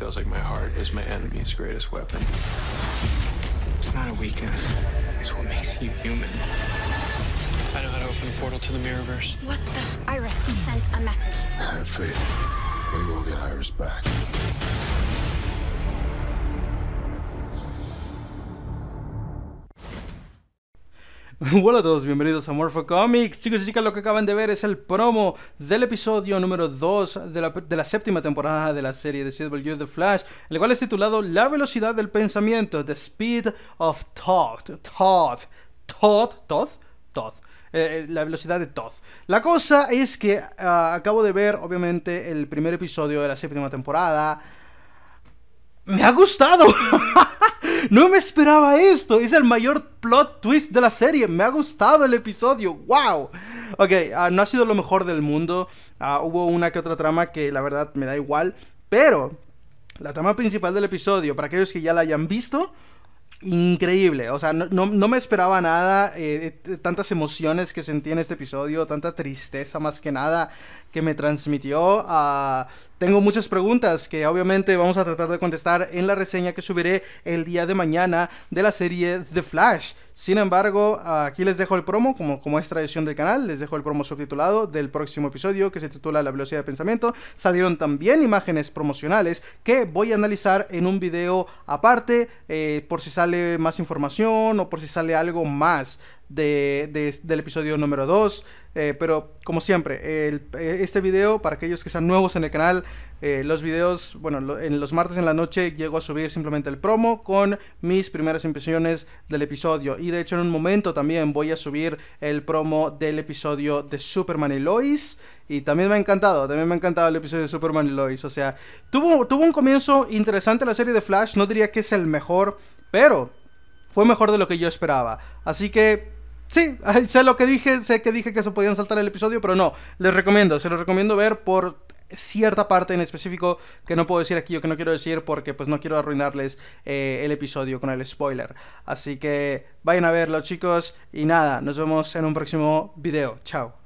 feels like my heart is my enemy's greatest weapon. It's not a weakness. It's what makes you human. I know how to open a portal to the Mirrorverse. What the? Iris sent a message. I have faith. We will get Iris back. Hola a todos, bienvenidos a Morpho Comics. Chicos y chicas, lo que acaban de ver es el promo del episodio número 2 de la, séptima temporada de la serie de CW The Flash, el cual es titulado La velocidad del pensamiento, The Speed of Thought, Thought, Thought, Thought, Thought. Eh, eh, la velocidad de Todd. La cosa es que ah, acabo de ver, obviamente, el primer episodio de la séptima temporada. Me ha gustado. No me esperaba esto. Es el mayor plot twist de la serie. Me ha gustado el episodio. ¡Wow! Ok, ah, no ha sido lo mejor del mundo. Ah, hubo una que otra trama que la verdad me da igual. Pero la trama principal del episodio, para aquellos que ya la hayan visto, increíble. O sea, no, me esperaba nada. Eh, eh, tantas emociones que sentí en este episodio, tanta tristeza más que nada que me transmitió. Ah, tengo muchas preguntas que obviamente vamos a tratar de contestar en la reseña que subiré el día de mañana de la serie The Flash. Sin embargo, aquí les dejo el promo, como, como es tradición del canal, les dejo el promo subtitulado del próximo episodio que se titula La velocidad de pensamiento. Salieron también imágenes promocionales que voy a analizar en un video aparte eh, por si sale más información o por si sale algo más de, del episodio número 2. Eh, pero como siempre, eh, este video, para aquellos que sean nuevos en el canal, eh, los videos, bueno, en los martes en la noche llego a subir simplemente el promo con mis primeras impresiones del episodio. Y de hecho en un momento también voy a subir el promo del episodio de Superman y Lois. Y también me ha encantado, también me ha encantado el episodio de Superman y Lois. O sea, tuvo, tuvo un comienzo interesante la serie de Flash, no diría que es el mejor pero fue mejor de lo que yo esperaba. Así que Sí, sé lo que dije, sé que dije que se podían saltar el episodio, pero no, les recomiendo, se los recomiendo ver por cierta parte en específico que no puedo decir aquí o que no quiero decir porque pues no quiero arruinarles eh, el episodio con el spoiler. Así que vayan a verlo chicos y nada, nos vemos en un próximo video. Chao.